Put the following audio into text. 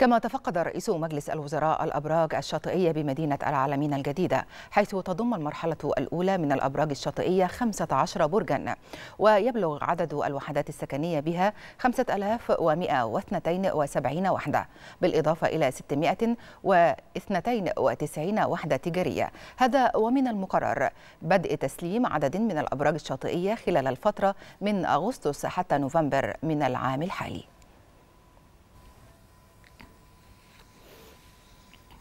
كما تفقد رئيس مجلس الوزراء الأبراج الشاطئية بمدينة العالمين الجديدة حيث تضم المرحلة الأولى من الأبراج الشاطئية 15 برجا ويبلغ عدد الوحدات السكنية بها 5172 وحدة بالإضافة إلى 692 وحدة تجارية هذا ومن المقرر بدء تسليم عدد من الأبراج الشاطئية خلال الفترة من أغسطس حتى نوفمبر من العام الحالي